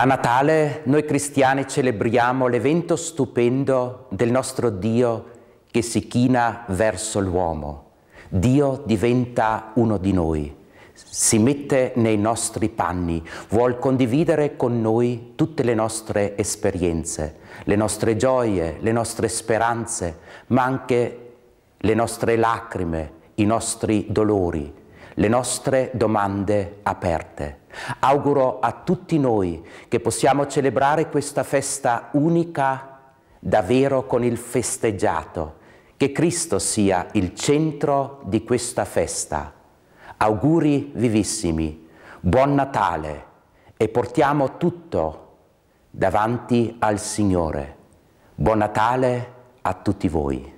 A Natale noi cristiani celebriamo l'evento stupendo del nostro Dio che si china verso l'uomo. Dio diventa uno di noi, si mette nei nostri panni, vuol condividere con noi tutte le nostre esperienze, le nostre gioie, le nostre speranze, ma anche le nostre lacrime, i nostri dolori, le nostre domande aperte. Auguro a tutti noi che possiamo celebrare questa festa unica davvero con il festeggiato, che Cristo sia il centro di questa festa. Auguri vivissimi, buon Natale e portiamo tutto davanti al Signore. Buon Natale a tutti voi.